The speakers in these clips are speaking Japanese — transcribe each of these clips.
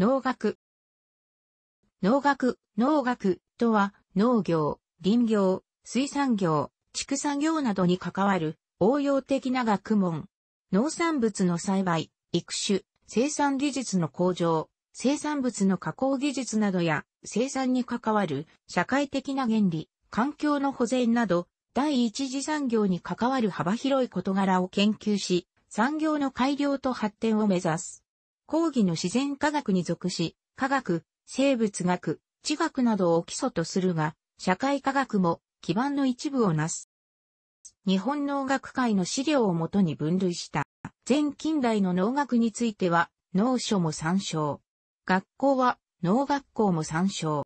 農学。農学、農学とは、農業、林業、水産業、畜産業などに関わる応用的な学問。農産物の栽培、育種、生産技術の向上、生産物の加工技術などや生産に関わる社会的な原理、環境の保全など、第一次産業に関わる幅広い事柄を研究し、産業の改良と発展を目指す。講義の自然科学に属し、科学、生物学、地学などを基礎とするが、社会科学も基盤の一部をなす。日本農学会の資料をもとに分類した全近代の農学については農書も参照。学校は農学校も参照。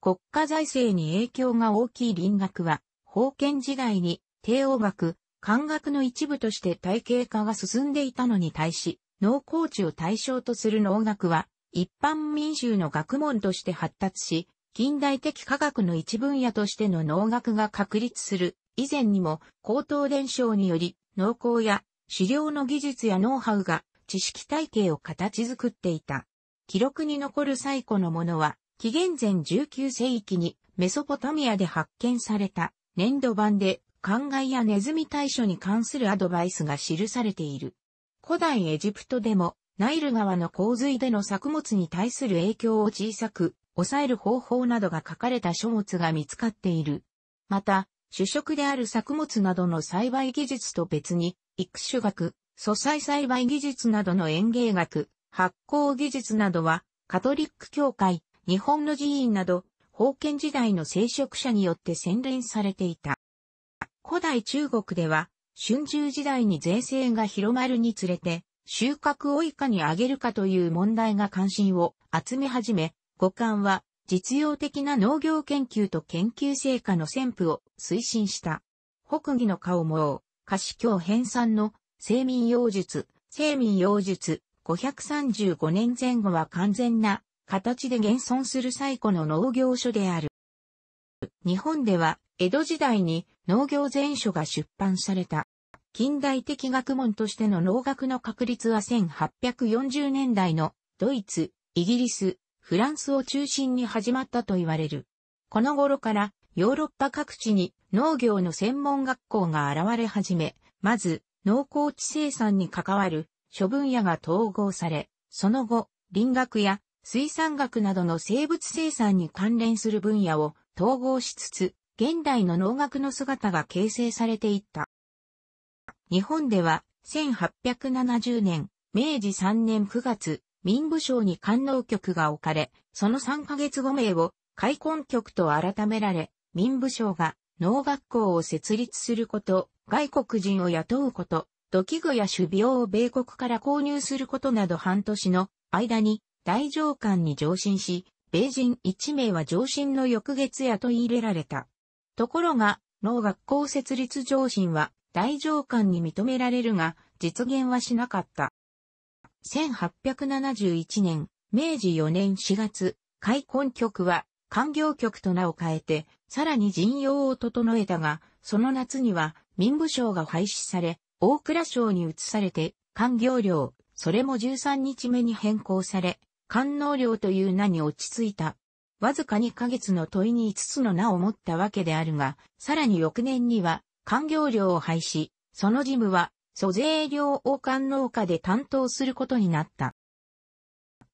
国家財政に影響が大きい林学は、封建時代に帝王学、漢学の一部として体系化が進んでいたのに対し、農耕地を対象とする農学は、一般民衆の学問として発達し、近代的科学の一分野としての農学が確立する。以前にも、高等伝承により、農耕や狩猟の技術やノウハウが知識体系を形作っていた。記録に残る最古のものは、紀元前19世紀にメソポタミアで発見された年度版で、灌漑やネズミ対処に関するアドバイスが記されている。古代エジプトでも、ナイル川の洪水での作物に対する影響を小さく、抑える方法などが書かれた書物が見つかっている。また、主食である作物などの栽培技術と別に、育種学、素材栽培技術などの園芸学、発酵技術などは、カトリック教会、日本の寺院など、封建時代の聖職者によって洗練されていた。古代中国では、春秋時代に税制が広まるにつれて、収穫をいかに上げるかという問題が関心を集め始め、五感は実用的な農業研究と研究成果の宣布を推進した。北魏の顔も、歌詞教編纂の生民用術、生民用術、535年前後は完全な形で現存する最古の農業書である。日本では江戸時代に農業全書が出版された。近代的学問としての農学の確立は1840年代のドイツ、イギリス、フランスを中心に始まったと言われる。この頃からヨーロッパ各地に農業の専門学校が現れ始め、まず農耕地生産に関わる諸分野が統合され、その後、林学や水産学などの生物生産に関連する分野を統合しつつ、現代の能楽の姿が形成されていった。日本では、1870年、明治3年9月、民部省に官能局が置かれ、その3ヶ月後名を、開墾局と改められ、民部省が農学校を設立すること、外国人を雇うこと、土器具や種苗を米国から購入することなど半年の間に大上官に上申し、米人1名は上申の翌月雇い入れられた。ところが、農学校設立上申は大上官に認められるが、実現はしなかった。1871年、明治4年4月、開墾局は、官業局と名を変えて、さらに陣容を整えたが、その夏には民部省が廃止され、大蔵省に移されて、官業領、それも13日目に変更され、官能領という名に落ち着いた。わずか2ヶ月の問いに5つの名を持ったわけであるが、さらに翌年には、官業料を廃止、その事務は、租税料王官農家で担当することになった。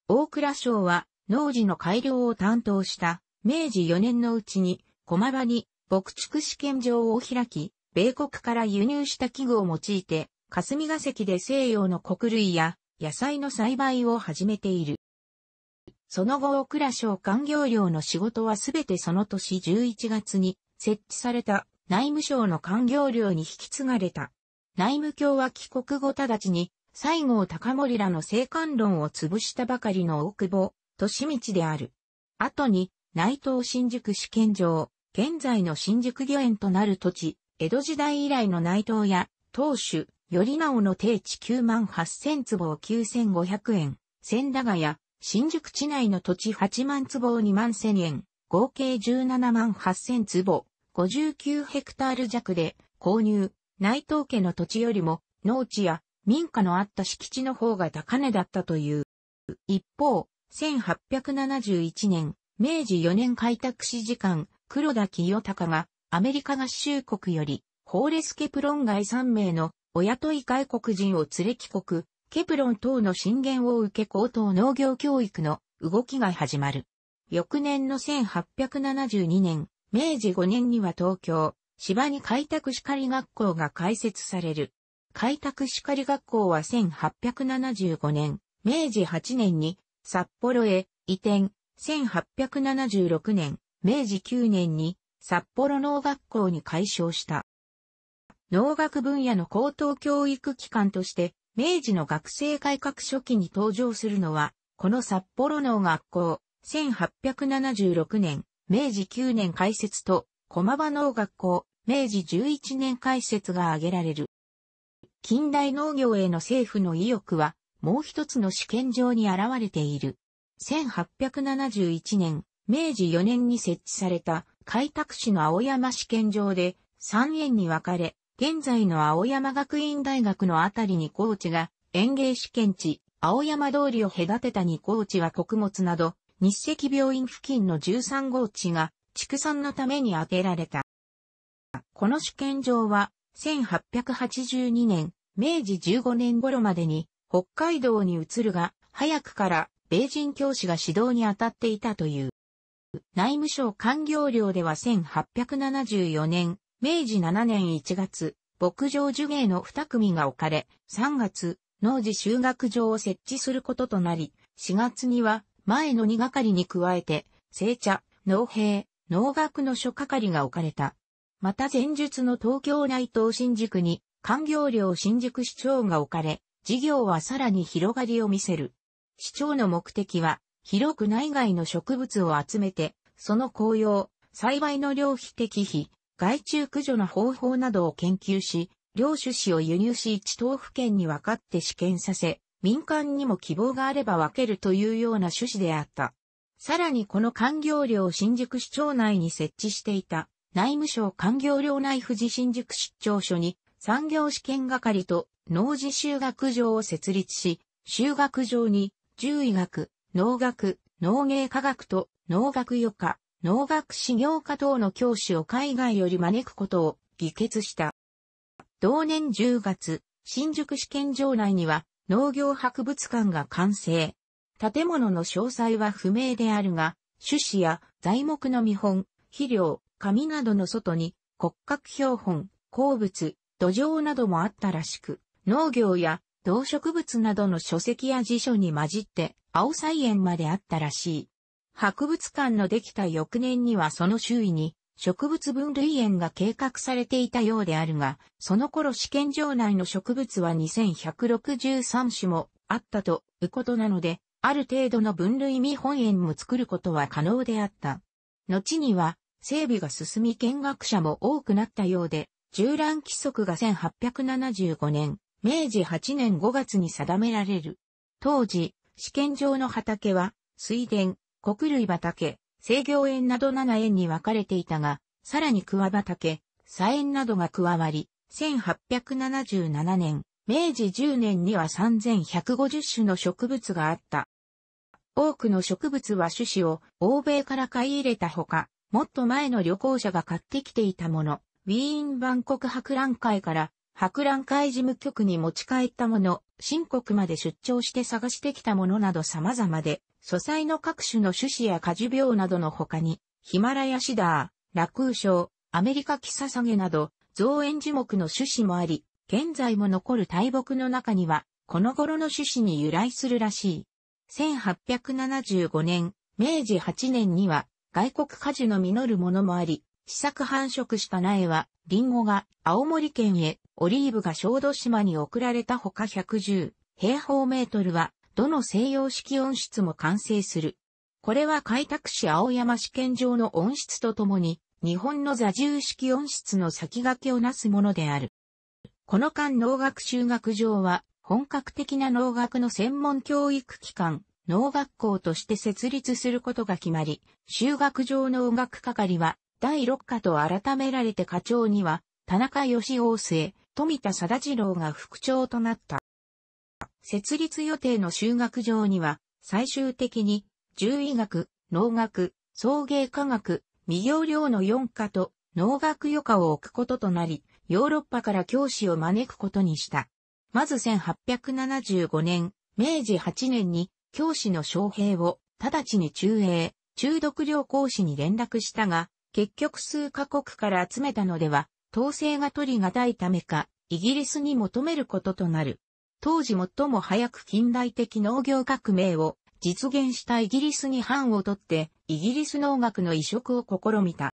大倉省は、農事の改良を担当した、明治4年のうちに、駒場に、牧畜試験場を開き、米国から輸入した器具を用いて、霞が関で西洋の穀類や野菜の栽培を始めている。その後大倉省官業寮の仕事はすべてその年11月に設置された内務省の官業寮に引き継がれた。内務卿は帰国後直ちに西郷隆盛らの生還論を潰したばかりの大久保、利道である。後に内藤新宿試験場、現在の新宿御苑となる土地、江戸時代以来の内藤や、当主、頼直の定地9万8000坪9500円、千駄ヶ谷、新宿地内の土地8万坪を2万1000円、合計17万8000坪、59ヘクタール弱で購入、内藤家の土地よりも農地や民家のあった敷地の方が高値だったという。一方、1871年、明治4年開拓史時間、黒田清隆がアメリカ合衆国より、ホーレスケプロン外3名のお雇い外国人を連れ帰国、ケプロン等の震源を受け高等農業教育の動きが始まる。翌年の1872年、明治5年には東京、芝に開拓か狩学校が開設される。開拓か狩学校は1875年、明治8年に札幌へ移転、1876年、明治9年に札幌農学校に改称した。農学分野の高等教育機関として明治の学生改革初期に登場するのは、この札幌の学校、1876年、明治9年開設と、駒場農学校、明治11年開設が挙げられる。近代農業への政府の意欲は、もう一つの試験場に現れている。1871年、明治4年に設置された開拓市の青山試験場で、3園に分かれ、現在の青山学院大学のあたりに高地が園芸試験地、青山通りを隔てた二高地は穀物など、日赤病院付近の13号地が畜産のために当てられた。この試験場は、1882年、明治15年頃までに北海道に移るが、早くから米人教師が指導に当たっていたという。内務省官業寮では1874年、明治7年1月、牧場樹芸の2組が置かれ、3月、農事修学場を設置することとなり、4月には前の2係に加えて、製茶、農兵、農学の諸係が置かれた。また前述の東京内東新宿に、官業料新宿市長が置かれ、事業はさらに広がりを見せる。市長の目的は、広く内外の植物を集めて、その紅葉、栽培の量費的費、害虫駆除の方法などを研究し、両種子を輸入し一等府県に分かって試験させ、民間にも希望があれば分けるというような趣旨であった。さらにこの官業寮を新宿市庁内に設置していた内務省官業寮内富士新宿出張所に産業試験係と農事修学場を設立し、修学場に獣医学、農学、農芸科学と農学余科、農学修行家等の教師を海外より招くことを議決した。同年10月、新宿試験場内には農業博物館が完成。建物の詳細は不明であるが、種子や材木の見本、肥料、紙などの外に骨格標本、鉱物、土壌などもあったらしく、農業や動植物などの書籍や辞書に混じって青菜園まであったらしい。博物館のできた翌年にはその周囲に植物分類園が計画されていたようであるが、その頃試験場内の植物は2163種もあったということなので、ある程度の分類見本園も作ることは可能であった。後には、整備が進み見学者も多くなったようで、従覧規則が1875年、明治8年5月に定められる。当時、試験場の畑は、水田、穀類畑、制御園など7園に分かれていたが、さらに桑畑、菜園などが加わり、1877年、明治10年には3150種の植物があった。多くの植物は種子を欧米から買い入れたほか、もっと前の旅行者が買ってきていたもの、ウィーン万国博覧会から博覧会事務局に持ち帰ったもの、新国まで出張して探してきたものなど様々で、素材の各種の種子や果樹病などの他に、ヒマラヤシダー、ラクーショウ、アメリカキササゲなど、造園樹木の種子もあり、現在も残る大木の中には、この頃の種子に由来するらしい。1875年、明治8年には、外国果樹の実るものもあり、試作繁殖した苗は、リンゴが青森県へ、オリーブが小豆島に送られたほか110平方メートルはどの西洋式温室も完成する。これは開拓市青山試験場の温室とともに、日本の座重式温室の先駆けをなすものである。この間農学修学場は、本格的な農学の専門教育機関、農学校として設立することが決まり、修学場の音楽係は、第6課と改められて課長には、田中義大末、富田貞次郎が副長となった。設立予定の修学場には、最終的に、獣医学、農学、送迎科学、未行量の4科と農学余科を置くこととなり、ヨーロッパから教師を招くことにした。まず1875年、明治8年に教師の招聘を直ちに中英、中毒量講師に連絡したが、結局数カ国から集めたのでは、統制が取りがたいためか、イギリスに求めることとなる。当時最も早く近代的農業革命を実現したイギリスに藩を取って、イギリス農学の移植を試みた。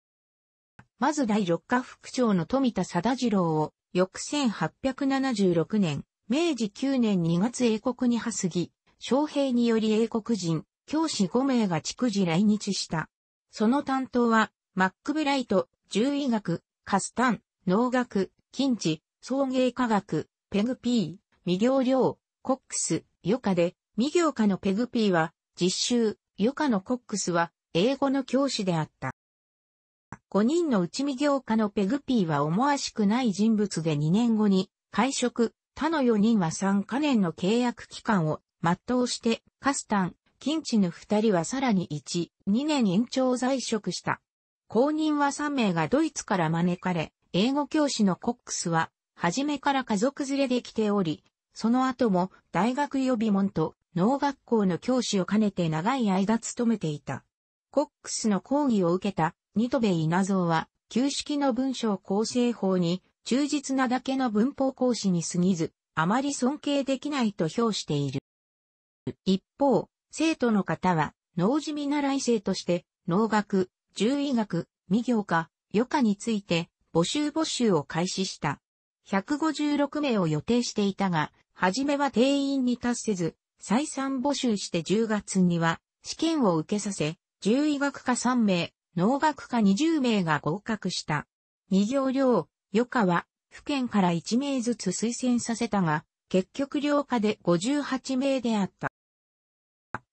まず第六課副長の富田貞次郎を、翌1876年、明治9年2月英国に派すぎ、将兵により英国人、教師5名が逐次来日した。その担当は、マックブライト、獣医学、カスタン、農学、近地、送迎科学、ペグピー、未行量、コックス、余暇で、未行家のペグピーは、実習、余暇のコックスは、英語の教師であった。5人のうち未行家のペグピーは思わしくない人物で2年後に、会食、他の4人は3カ年の契約期間を全うして、カスタン、キンチヌ2人はさらに1、2年延長在職した。後任は3名がドイツから招かれ、英語教師のコックスは、初めから家族連れで来ており、その後も大学予備門と農学校の教師を兼ねて長い間務めていた。コックスの講義を受けたニトベイナゾウは、旧式の文章構成法に忠実なだけの文法講師に過ぎず、あまり尊敬できないと評している。一方、生徒の方は、農地見習い生として、農学、獣医学、未業科、余科について、募集募集を開始した。156名を予定していたが、はじめは定員に達せず、再三募集して10月には試験を受けさせ、獣医学科3名、農学科20名が合格した。二行量、余科は、府県から1名ずつ推薦させたが、結局寮科で58名であった。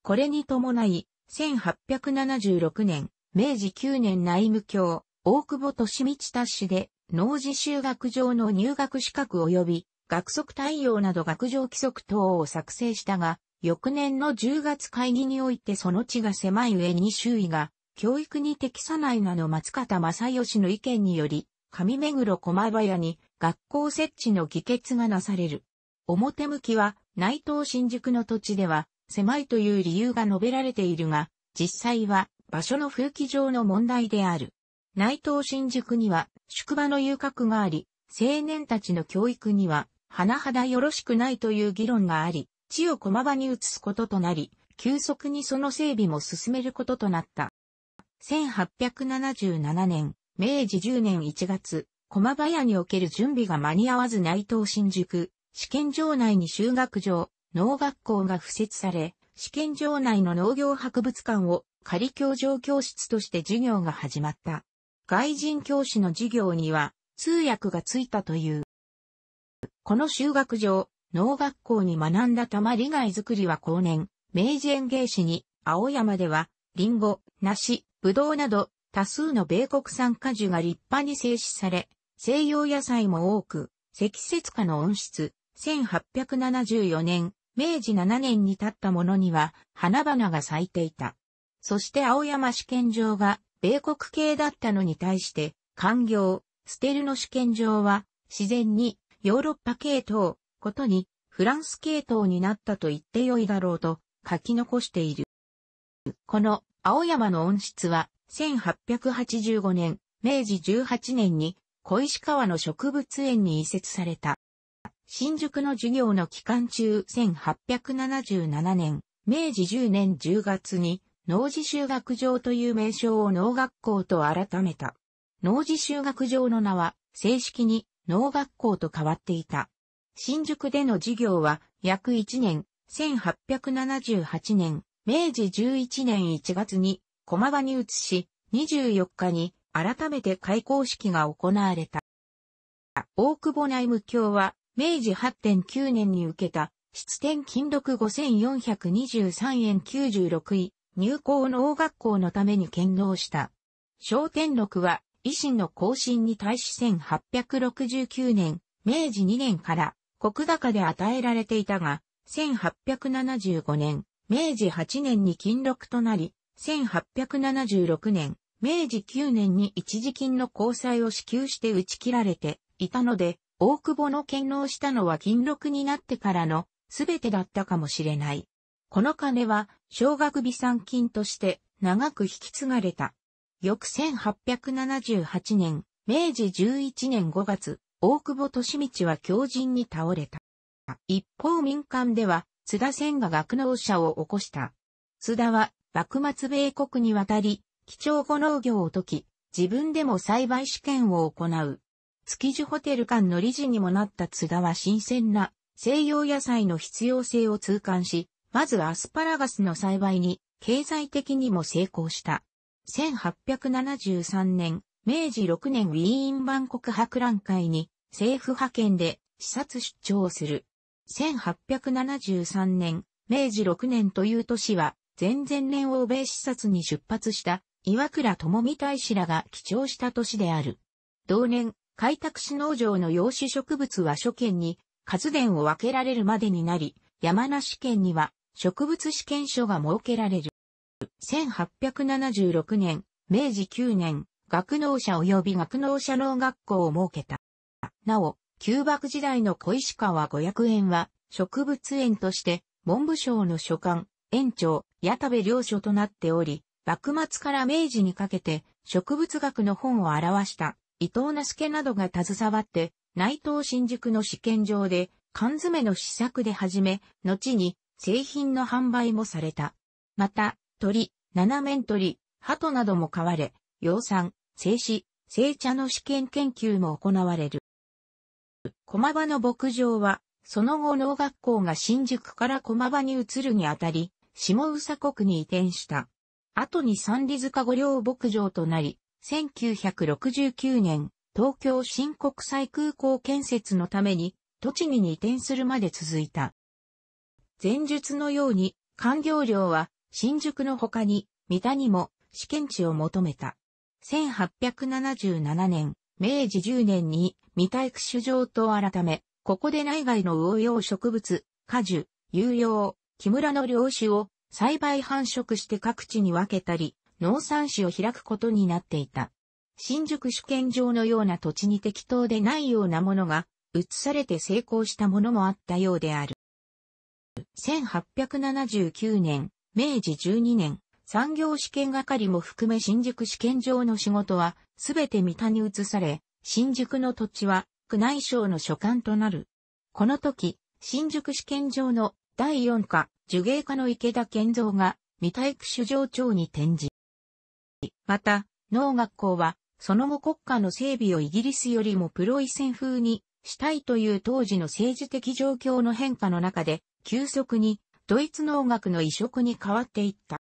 これに伴い、1876年、明治9年内務卿、大久保利道達氏で、農事修学上の入学資格及び学則対応など学上規則等を作成したが、翌年の10月会議においてその地が狭い上に周囲が、教育に適さないなの松方正義の意見により、上目黒駒場屋に学校設置の議決がなされる。表向きは内藤新宿の土地では狭いという理由が述べられているが、実際は場所の風紀上の問題である。内藤新宿には宿場の遊郭があり、青年たちの教育には花だよろしくないという議論があり、地を駒場に移すこととなり、急速にその整備も進めることとなった。1877年、明治10年1月、駒場屋における準備が間に合わず内藤新宿、試験場内に修学場、農学校が付設され、試験場内の農業博物館を仮教場教室として授業が始まった。外人教師の授業には通訳がついたという。この修学場、農学校に学んだ玉利害作りは後年、明治園芸師に、青山では、リンゴ、梨、ブドウなど、多数の米国産果樹が立派に静止され、西洋野菜も多く、積雪化の温室、1874年、明治7年に経ったものには、花々が咲いていた。そして青山試験場が、米国系だったのに対して、官業、捨てるの試験場は、自然に、ヨーロッパ系統、ことに、フランス系統になったと言ってよいだろうと書き残している。この青山の温室は1885年、明治18年に小石川の植物園に移設された。新宿の授業の期間中1877年、明治10年10月に農事修学場という名称を農学校と改めた。農事修学場の名は正式に農学校と変わっていた。新宿での授業は約1年、1878年、明治11年1月に駒場に移し、24日に改めて開校式が行われた。大久保内務卿は明治8.9年に受けた出典金録5423円96位入校農学校のために献納した。商店録は維新の更新に対し1869年、明治2年から国高で与えられていたが、1875年、明治8年に金禄となり、1876年、明治9年に一時金の交際を支給して打ち切られていたので、大久保の権能したのは金禄になってからの全てだったかもしれない。この金は、小学備産金として長く引き継がれた。翌1878年、明治11年5月、大久保利道は狂人に倒れた。一方民間では、津田千が学農者を起こした。津田は、幕末米国に渡り、基調後農業を解き、自分でも栽培試験を行う。築地ホテル間の理事にもなった津田は新鮮な西洋野菜の必要性を痛感し、まずアスパラガスの栽培に経済的にも成功した。1873年、明治6年ウィーン万国博覧会に政府派遣で視察出張する。1873年、明治6年という年は、前々年欧米視察に出発した岩倉智美大使らが記帳した年である。同年、開拓市農場の養子植物は初見に、活電を分けられるまでになり、山梨県には植物試験所が設けられる。1876年、明治9年、学能者及び学能者農学校を設けた。なお、旧幕時代の小石川五百円は、植物園として、文部省の所管、園長、矢田部領所となっており、幕末から明治にかけて、植物学の本を表した、伊藤那助などが携わって、内藤新宿の試験場で、缶詰の試作で始め、後に製品の販売もされた。また、鳥、七面鳥、鳩なども飼われ、養蚕、生死、生茶の試験研究も行われる。駒場の牧場は、その後農学校が新宿から駒場に移るにあたり、下宇佐国に移転した。後に三里塚御陵牧場となり、1969年、東京新国際空港建設のために、栃木に移転するまで続いた。前述のように、官業量は、新宿の他に、三田にも試験地を求めた。1877年、明治10年に三田育種場と改め、ここで内外の魚用植物、果樹、有用、木村の漁師を栽培繁殖して各地に分けたり、農産市を開くことになっていた。新宿主権場のような土地に適当でないようなものが移されて成功したものもあったようである。1879年、明治12年、産業試験係も含め新宿試験場の仕事は、すべて三田に移され、新宿の土地は、区内省の所管となる。この時、新宿試験場の第4課、受芸課の池田健三が、三田育首上長に転じ。また、農学校は、その後国家の整備をイギリスよりもプロイセン風にしたいという当時の政治的状況の変化の中で、急速にドイツ農学の移植に変わっていった。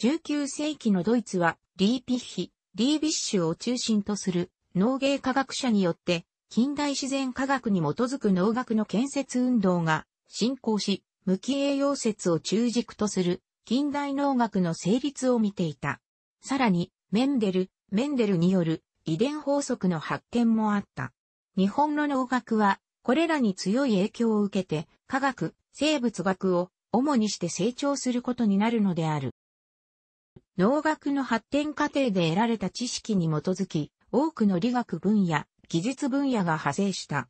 19世紀のドイツは、リーピッヒ、リービッシュを中心とする農芸科学者によって、近代自然科学に基づく農学の建設運動が進行し、無機栄養説を中軸とする近代農学の成立を見ていた。さらに、メンデル、メンデルによる遺伝法則の発見もあった。日本の農学はこれらに強い影響を受けて、科学、生物学を主にして成長することになるのである。農学の発展過程で得られた知識に基づき、多くの理学分野、技術分野が派生した。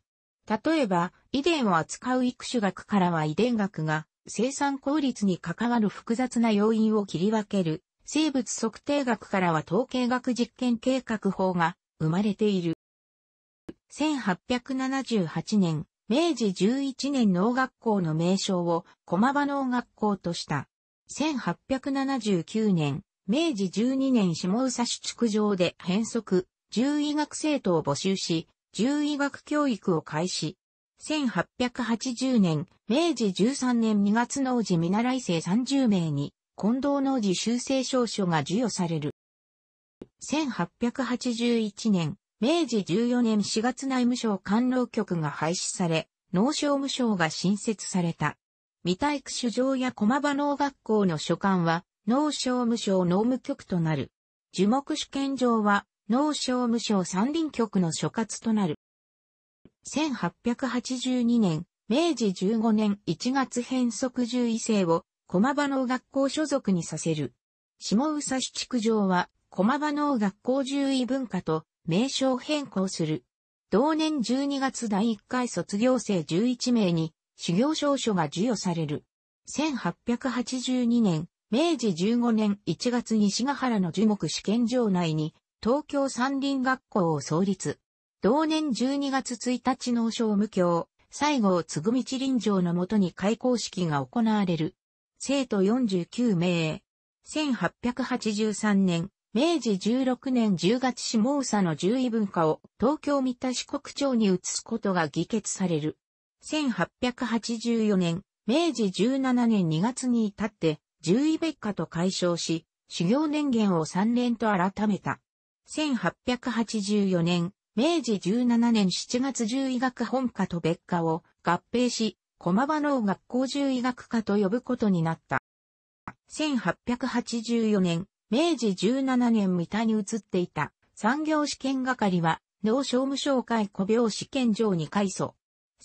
例えば、遺伝を扱う育種学からは遺伝学が生産効率に関わる複雑な要因を切り分ける、生物測定学からは統計学実験計画法が生まれている。1878年、明治11年農学校の名称を駒場農学校とした。1879年、明治12年下宇佐市築城で変則、獣医学生徒を募集し、獣医学教育を開始。1880年、明治13年2月農事見習い生30名に、近藤農事修正証書が授与される。1881年、明治14年4月内務省官労局が廃止され、農商務省が新設された。未体育首場や駒場農学校の所管は、農商務省農務局となる。樹木主権場は、農商務省山林局の所轄となる。1882年、明治15年1月変則獣医生を、駒場農学校所属にさせる。下宇佐市地区上は、駒場農学校獣医文化と、名称変更する。同年12月第1回卒業生11名に修行証書が授与される。1882年、明治15年1月にヶ原の樹木試験場内に東京三林学校を創立。同年12月1日農商無教、西郷つぐみち林場のもとに開校式が行われる。生徒49名。1883年、明治16年10月下総の獣医文化を東京三田四国町に移すことが議決される。1884年、明治17年2月に至って獣医別科と解消し、修行年限を3年と改めた。1884年、明治17年7月獣医学本科と別科を合併し、駒場農学校獣医学科と呼ぶことになった。1884年、明治17年三田に移っていた産業試験係は、農商務省会古病試験場に改組。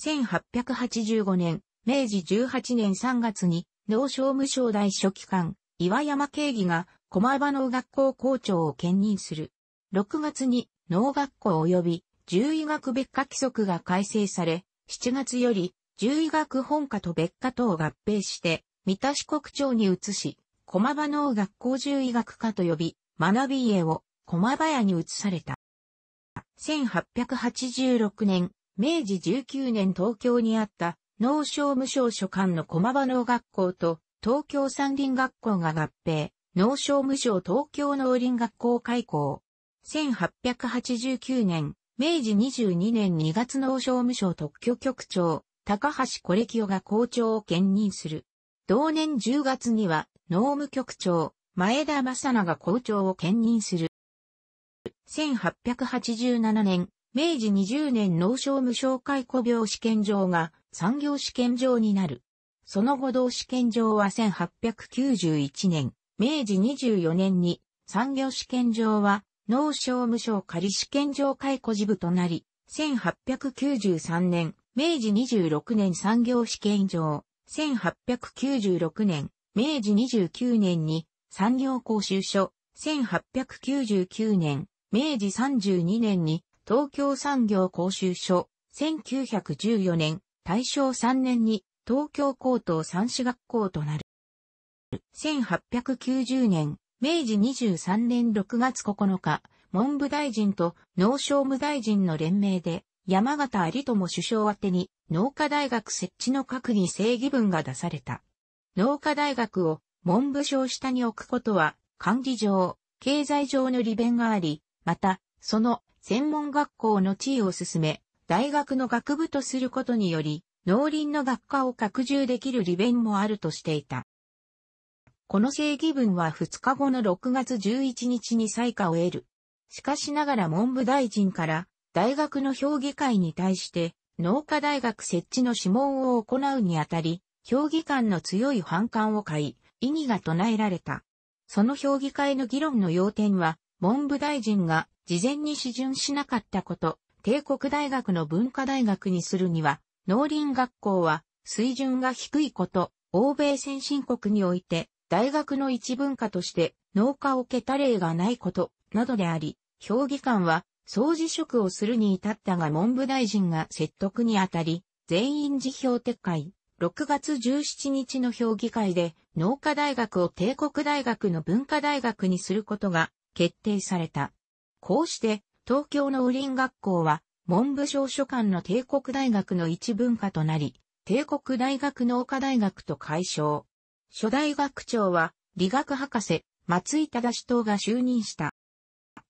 1885年、明治18年3月に、農商務省大書記官、岩山慶義が、駒場農学校校長を兼任する。6月に、農学校及び、獣医学別科規則が改正され、7月より、獣医学本科と別科等を合併して、三田市国庁に移し、駒場農学校獣医学科と呼び、学び家を駒場屋に移された。1886年、明治19年東京にあった農商務省所管の駒場農学校と東京山林学校が合併、農商務省東京農林学校開校。1889年、明治22年2月農商務省特許局長、高橋コレキオが校長を兼任する。同年10月には農務局長、前田正長校長を兼任する。1887年、明治20年農商無償解雇病試験場が産業試験場になる。その後同試験場は1891年、明治24年に産業試験場は農商無償仮試験場解雇事部となり、1893年、明治26年産業試験場、1896年、明治29年に産業講習所、1899年、明治32年に東京産業講習所、1914年、大正3年に東京高等三種学校となる。1890年、明治23年6月9日、文部大臣と農商務大臣の連名で、山形有友首相宛に農科大学設置の閣議正義文が出された。農科大学を文部省下に置くことは、管理上、経済上の利便があり、また、その専門学校の地位を進め、大学の学部とすることにより、農林の学科を拡充できる利便もあるとしていた。この正義文は2日後の6月11日に採火を得る。しかしながら文部大臣から大学の評議会に対して農科大学設置の諮問を行うにあたり、評議官の強い反感を買い、異議が唱えられた。その評議会の議論の要点は、文部大臣が事前に批准しなかったこと、帝国大学の文化大学にするには、農林学校は水準が低いこと、欧米先進国において、大学の一文化として農家を受けた例がないこと、などであり、評議官は、総辞職をするに至ったが文部大臣が説得にあたり、全員辞表撤回。6月17日の評議会で農科大学を帝国大学の文化大学にすることが決定された。こうして、東京の雨林学校は、文部省書館の帝国大学の一文化となり、帝国大学農科大学と解消。初代学長は、理学博士、松井忠志等が就任した。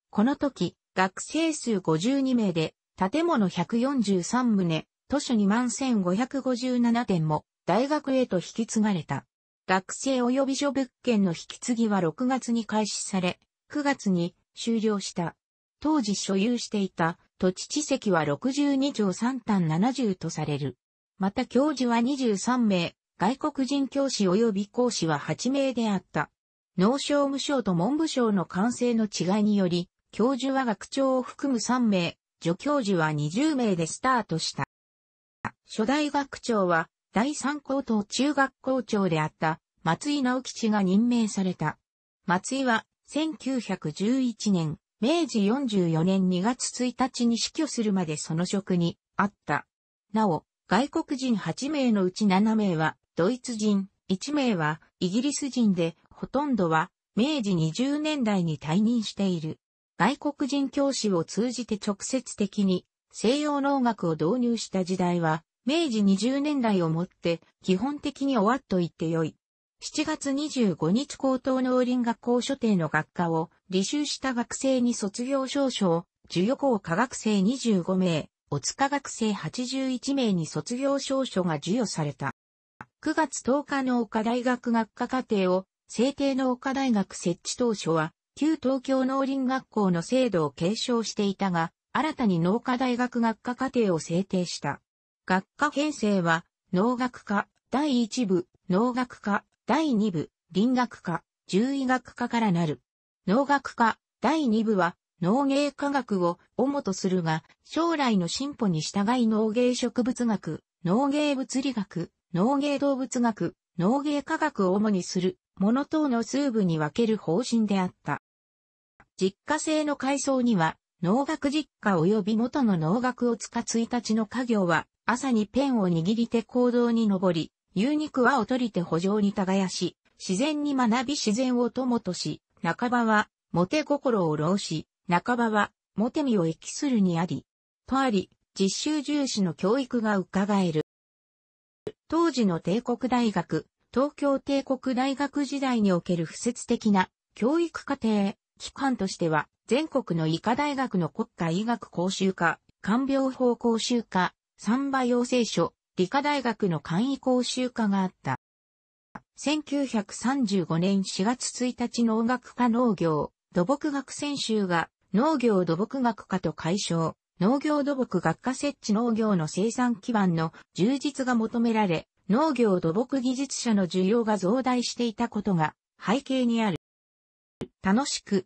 この時、学生数52名で、建物143棟、都市2万1557点も大学へと引き継がれた。学生及び所物件の引き継ぎは6月に開始され、9月に終了した。当時所有していた土地地籍は62条3単70とされる。また教授は23名、外国人教師及び講師は8名であった。農商務省と文部省の完成の違いにより、教授は学長を含む3名、助教授は20名でスタートした。。初代学長は、第三高等中学校長であった松井直吉が任命された。松井は1911年、明治44年2月1日に死去するまでその職にあった。なお、外国人8名のうち7名はドイツ人、1名はイギリス人で、ほとんどは明治20年代に退任している。外国人教師を通じて直接的に西洋農学を導入した時代は、明治20年代をもって基本的に終わっと言ってよい。7月25日高等農林学校所定の学科を履修した学生に卒業証書を、授与校科学生25名、お塚学生81名に卒業証書が授与された。9月10日の岡大学学科課程を、制定の岡大学設置当初は、旧東京農林学校の制度を継承していたが、新たに農科大学学科課程を制定した。学科編成は、農学科第1部、農学科第2部、林学科、獣医学科からなる。農学科第2部は、農芸科学を主とするが、将来の進歩に従い農芸植物学、農芸物理学、農芸動物学、農芸科学を主にするもの等の数部に分ける方針であった。実家製の階層には、農学実家及び元の農学を塚一日の家業は、朝にペンを握りて行動に上り、牛肉はを取りて補助に耕し、自然に学び自然を友とし、半ばは、モテ心を老し、半ばは、モテ身を益するにあり、とあり、実習重視の教育が伺える。当時の帝国大学、東京帝国大学時代における不説的な教育課程、機関としては、全国の医科大学の国家医学講習科、看病法講習科、三馬養成所、理科大学の簡易講習科があった。1935年4月1日農学科農業、土木学専修が農業土木学科と解消、農業土木学科設置農業の生産基盤の充実が求められ、農業土木技術者の需要が増大していたことが背景にある。楽しく、